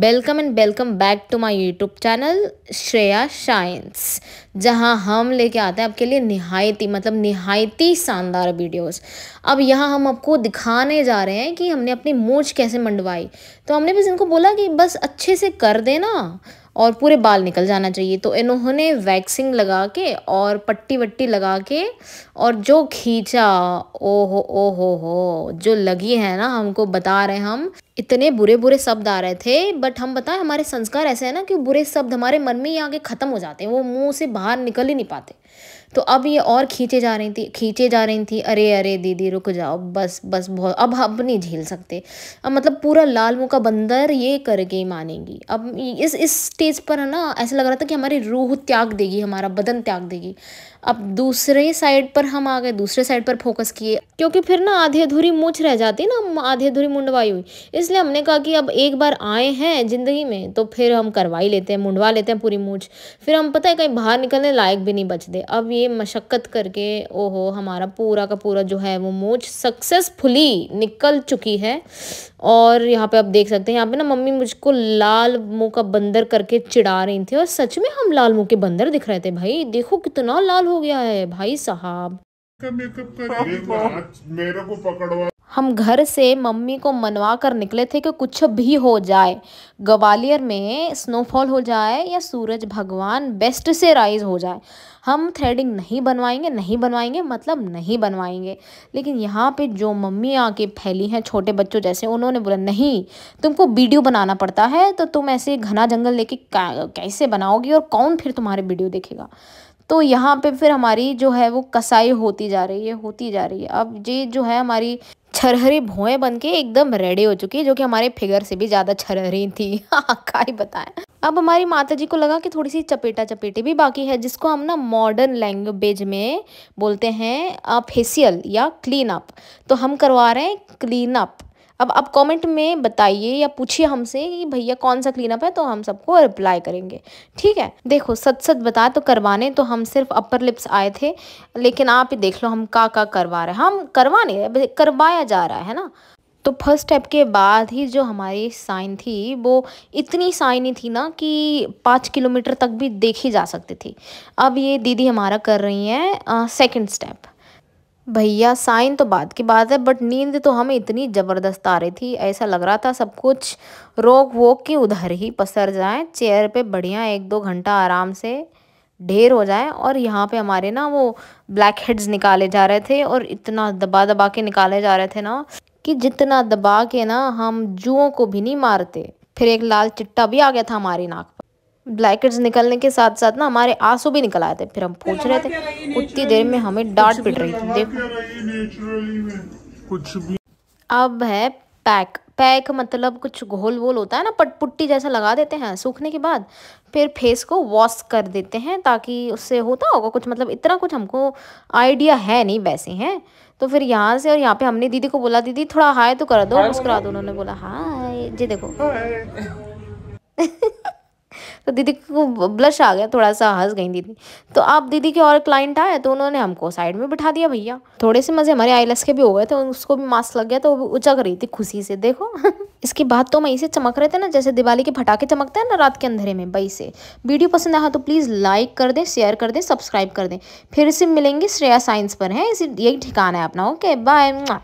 welcome and welcome back to my YouTube channel Shreya shines जहां हम लेके आते हैं आपके लिए निहायती मतलब निहायती शानदार वीडियोस अब यहां हम आपको दिखाने जा रहे हैं कि हमने अपनी मूछ कैसे मंडवाई तो हमने बस इनको बोला कि बस अच्छे से कर देना और पूरे बाल निकल जाना चाहिए तो इन्होंने वैक्सिंग लगा के और पट्टी वट्टी लगा के और जो खींचा ओहो ओहो हो जो लगी है ना हमको बता रहे हम इतने बुरे बुरे शब्द आ रहे थे बट हम बताएं हमारे संस्कार ऐसे हैं ना कि बुरे शब्द हमारे मन में ही आगे ख़त्म हो जाते हैं वो मुंह से बाहर निकल ही नहीं पाते तो अब ये और खींचे जा रही थी खींचे जा रही थी अरे अरे दीदी रुक जाओ बस बस बहुत अब अब नहीं झेल सकते अब मतलब पूरा लाल मुँह का बंदर ये करके ही मानेंगी अब इस इस स्टेज पर है ना ऐसा लग रहा था कि हमारी रूह त्याग देगी हमारा बदन त्याग देगी अब दूसरे साइड पर हम आ गए दूसरे साइड पर फोकस किए क्योंकि फिर ना आधी अधूरी मूछ रह जाती ना आधी अधूरी मुंडवाई हुई इसलिए हमने कहा कि अब एक बार आए हैं ज़िंदगी में तो फिर हम करवा ही लेते हैं मुंडवा लेते हैं पूरी मूछ फिर हम पता है कहीं बाहर निकलने लायक भी नहीं बचते अब ये बड़ी मशक्क़त करके ओहो हमारा पूरा का पूरा जो है वो मोच सक्सेसफुली निकल चुकी है और यहाँ पे आप देख सकते हैं यहाँ पे ना मम्मी मुझको लाल मुंह का बंदर करके चिढ़ा रही थी और सच में हम लाल मुंह के बंदर दिख रहे थे भाई देखो कितना लाल हो गया है भाई साहब मेरे को पकड़वा हम घर से मम्मी को मनवा कर निकले थे कि कुछ भी हो जाए ग्वालियर में स्नोफॉल हो जाए या सूरज भगवान बेस्ट से राइज हो जाए हम थ्रेडिंग नहीं बनवाएंगे नहीं बनवाएंगे मतलब नहीं बनवाएंगे लेकिन यहाँ पे जो मम्मी आके फैली हैं छोटे बच्चों जैसे उन्होंने बोला नहीं तुमको वीडियो बनाना पड़ता है तो तुम ऐसे घना जंगल लेके कैसे बनाओगी और कौन फिर तुम्हारे वीडियो देखेगा तो यहाँ पे फिर हमारी जो है वो कसाई होती जा रही है होती जा रही है अब ये जो है हमारी छरहरी भोए बन के एकदम रेडी हो चुकी है जो कि हमारे फिगर से भी ज़्यादा छरहरी थी हाँ, का ही बताएं अब हमारी माता जी को लगा कि थोड़ी सी चपेटा चपेटी भी बाकी है जिसको हम ना मॉडर्न लैंग्वेज में बोलते हैं फेसियल या क्लीन अप तो हम करवा रहे हैं क्लीन अप अब आप कमेंट में बताइए या पूछिए हमसे कि भैया कौन सा क्लीनअप है तो हम सबको रिप्लाई करेंगे ठीक है देखो सच सच बता तो करवाने तो हम सिर्फ अपर लिप्स आए थे लेकिन आप ही देख लो हम का का करवा रहे हैं हम करवा नहीं रहे करवाया जा रहा है ना तो फर्स्ट स्टेप के बाद ही जो हमारी साइन थी वो इतनी साइन ही थी ना कि पाँच किलोमीटर तक भी देखी जा सकती थी अब ये दीदी हमारा कर रही हैं सेकंड स्टेप भैया साइन तो बाद की बात है बट नींद तो हमें इतनी ज़बरदस्त आ रही थी ऐसा लग रहा था सब कुछ रोक वोक के उधर ही पसर जाए चेयर पे बढ़िया एक दो घंटा आराम से ढेर हो जाए और यहाँ पे हमारे ना वो ब्लैक हेड्स निकाले जा रहे थे और इतना दबा दबा के निकाले जा रहे थे ना कि जितना दबा के ना हम जुओं को भी नहीं मारते फिर एक लाल चिट्टा भी आ गया था हमारी नाक ब्लैकेट्स निकलने के साथ साथ ना हमारे आंसू भी निकल आए थे फिर हम तो पूछ रहे थे उतनी देर में हमें डांट पिट रही थी देखो कुछ अब है पैक पैक मतलब कुछ घोल वोल होता है ना पट पुट्टी जैसा लगा देते हैं सूखने के बाद फिर फेस को वॉश कर देते हैं ताकि उससे होता होगा कुछ मतलब इतना कुछ हमको आइडिया है नहीं वैसे हैं तो फिर यहाँ से और यहाँ पे हमने दीदी को बोला दीदी थोड़ा हाय तो कर दो मुस्करा दो उन्होंने बोला हाय जी देखो तो दीदी को ब्लश आ गया थोड़ा सा हंस गई दीदी तो आप दीदी के और क्लाइंट आए तो उन्होंने हमको साइड में बिठा दिया भैया थोड़े से मज़े हमारे आईलेस के भी हो गए थे उसको भी मास्क लग गया तो वो उचक रही थी खुशी से देखो इसके बाद तो मई से चमक रहे थे ना जैसे दिवाली के फटाके चमकते हैं ना रात के अंधेरे में भाई से वीडियो पसंद आया तो प्लीज़ लाइक कर दें शेयर कर दें सब्सक्राइब कर दें फिर से मिलेंगे श्रेया साइंस पर है इसी यही ठिकाना है अपना ओके बाय